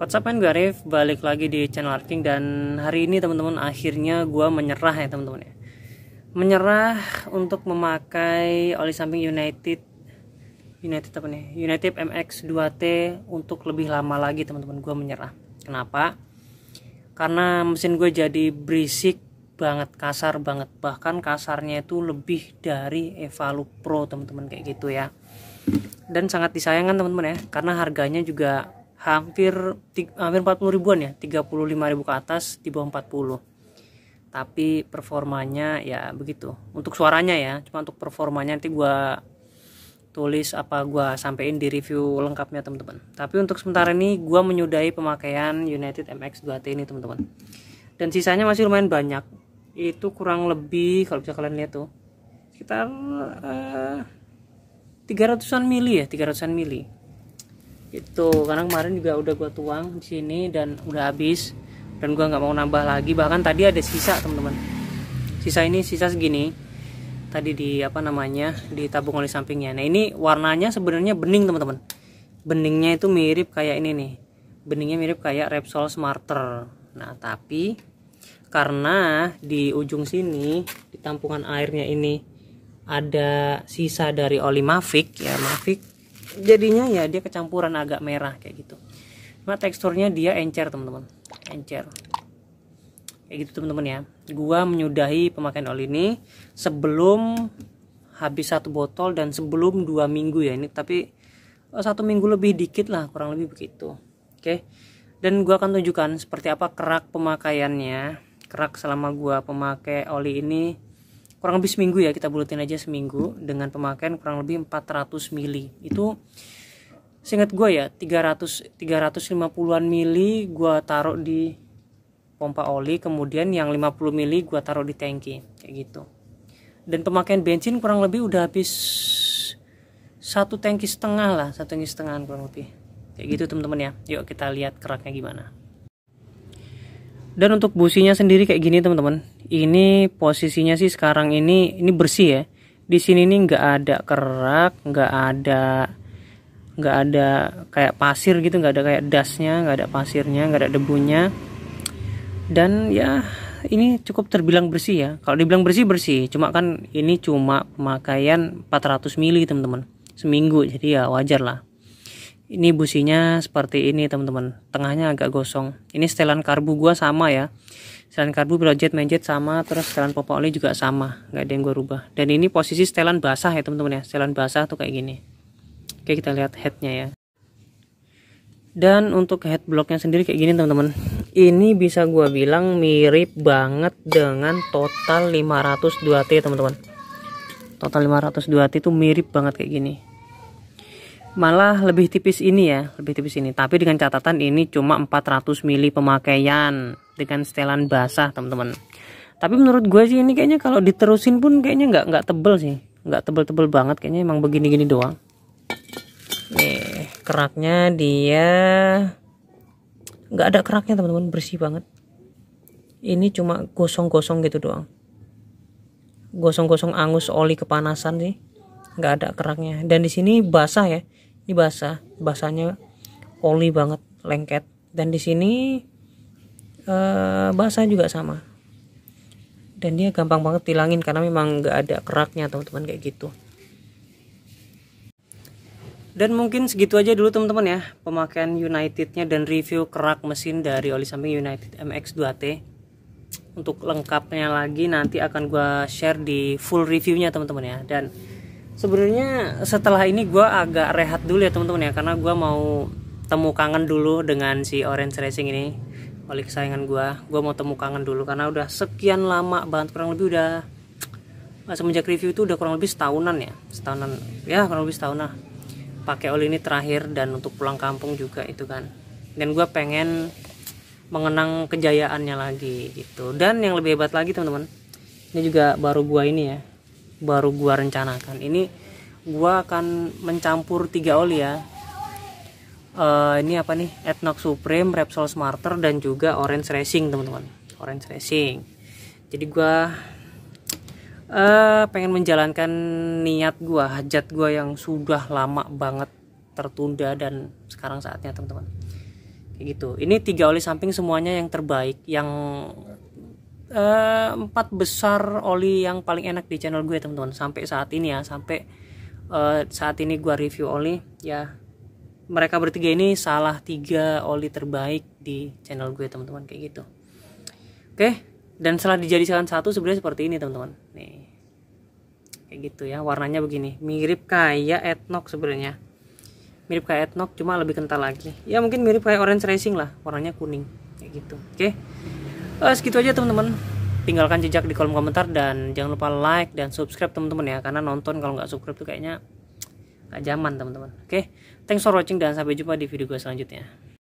What's up man, gue Arif, balik lagi di channel Arking dan hari ini teman-teman akhirnya gue menyerah ya teman-teman ya Menyerah untuk memakai oli samping United United apa nih? United MX2T untuk lebih lama lagi teman-teman gue menyerah Kenapa? Karena mesin gue jadi berisik banget, kasar banget Bahkan kasarnya itu lebih dari Evalu Pro teman-teman kayak gitu ya Dan sangat disayangkan teman-teman ya Karena harganya juga hampir hampir 40 ribuan ya 35 ribu ke atas di bawah 40 tapi performanya ya begitu untuk suaranya ya cuma untuk performanya nanti gua tulis apa gua sampein di review lengkapnya teman-teman tapi untuk sementara ini gua menyudahi pemakaian United MX2T ini teman-teman dan sisanya masih lumayan banyak itu kurang lebih kalau bisa kalian lihat tuh sekitar uh, eh, 300-an mili ya 300-an mili itu karena kemarin juga udah gue tuang di sini dan udah habis dan gue nggak mau nambah lagi bahkan tadi ada sisa teman-teman sisa ini sisa segini tadi di apa namanya di tabung oli sampingnya nah ini warnanya sebenarnya bening teman-teman beningnya itu mirip kayak ini nih beningnya mirip kayak Repsol Smarter nah tapi karena di ujung sini di tampungan airnya ini ada sisa dari oli Mavic ya Mavic jadinya ya dia kecampuran agak merah kayak gitu cuma teksturnya dia encer teman-teman encer kayak gitu teman-teman ya gua menyudahi pemakaian oli ini sebelum habis satu botol dan sebelum dua minggu ya ini tapi eh, satu minggu lebih dikit lah kurang lebih begitu oke dan gua akan tunjukkan seperti apa kerak pemakaiannya kerak selama gua pemakai oli ini kurang lebih seminggu ya kita bulatin aja seminggu dengan pemakaian kurang lebih 400 mili itu seingat gue ya 300 350an mili gue taruh di pompa oli kemudian yang 50 mili gue taruh di tangki kayak gitu dan pemakaian bensin kurang lebih udah habis satu tangki setengah lah satu tangki setengah kurang lebih kayak gitu teman-teman ya yuk kita lihat keraknya gimana dan untuk businya sendiri kayak gini teman-teman ini posisinya sih sekarang ini ini bersih ya di sini ini nggak ada kerak nggak ada nggak ada kayak pasir gitu nggak ada kayak dasnya nggak ada pasirnya nggak ada debunya dan ya ini cukup terbilang bersih ya kalau dibilang bersih bersih cuma kan ini cuma pemakaian 400 mili teman-teman seminggu jadi ya wajar lah ini businya seperti ini teman-teman tengahnya agak gosong ini setelan karbu gua sama ya setelan karbu project manjet sama terus setelan popok oli juga sama nggak ada yang gua rubah dan ini posisi setelan basah ya teman-teman ya setelan basah tuh kayak gini oke kita lihat headnya ya dan untuk head blocknya sendiri kayak gini teman-teman ini bisa gua bilang mirip banget dengan total 502T teman-teman total 502T itu mirip banget kayak gini malah lebih tipis ini ya lebih tipis ini tapi dengan catatan ini cuma 400 mili pemakaian dengan setelan basah teman-teman tapi menurut gue sih ini kayaknya kalau diterusin pun kayaknya nggak nggak tebel sih nggak tebel-tebel banget kayaknya emang begini-gini doang nih keraknya dia nggak ada keraknya teman-teman bersih banget ini cuma gosong-gosong gitu doang gosong-gosong angus oli kepanasan sih nggak ada keraknya dan di sini basah ya ini basah basahnya oli banget lengket dan di sini eh, basah juga sama dan dia gampang banget tilangin karena memang nggak ada keraknya teman-teman kayak gitu dan mungkin segitu aja dulu teman-teman ya pemakaian Unitednya dan review kerak mesin dari oli samping United MX2T. Untuk lengkapnya lagi nanti akan gue share di full reviewnya teman-teman ya. Dan sebenarnya setelah ini gue agak rehat dulu ya teman-teman ya karena gue mau temu kangen dulu dengan si Orange Racing ini oleh kesayangan gue gue mau temu kangen dulu karena udah sekian lama banget kurang lebih udah semenjak review itu udah kurang lebih setahunan ya setahunan ya kurang lebih setahunan pakai oli ini terakhir dan untuk pulang kampung juga itu kan dan gue pengen mengenang kejayaannya lagi gitu dan yang lebih hebat lagi teman-teman ini juga baru gue ini ya baru gua rencanakan ini gua akan mencampur tiga oli ya uh, ini apa nih etnok Supreme Repsol Smarter dan juga Orange Racing teman-teman Orange Racing jadi gue uh, pengen menjalankan niat gua hajat gua yang sudah lama banget tertunda dan sekarang saatnya teman-teman kayak gitu ini tiga oli samping semuanya yang terbaik yang uh, empat besar oli yang paling enak di channel gue teman-teman sampai saat ini ya sampai uh, saat ini gue review oli ya mereka bertiga ini salah tiga oli terbaik di channel gue teman-teman kayak gitu oke dan setelah dijadikan satu sebenarnya seperti ini teman-teman nih kayak gitu ya warnanya begini mirip kayak etnok sebenarnya mirip kayak etnok cuma lebih kental lagi ya mungkin mirip kayak orange racing lah warnanya kuning kayak gitu oke uh, segitu aja teman-teman tinggalkan jejak di kolom komentar dan jangan lupa like dan subscribe teman-teman ya karena nonton kalau nggak subscribe tuh kayaknya nggak zaman teman-teman oke okay? thanks for watching dan sampai jumpa di video gue selanjutnya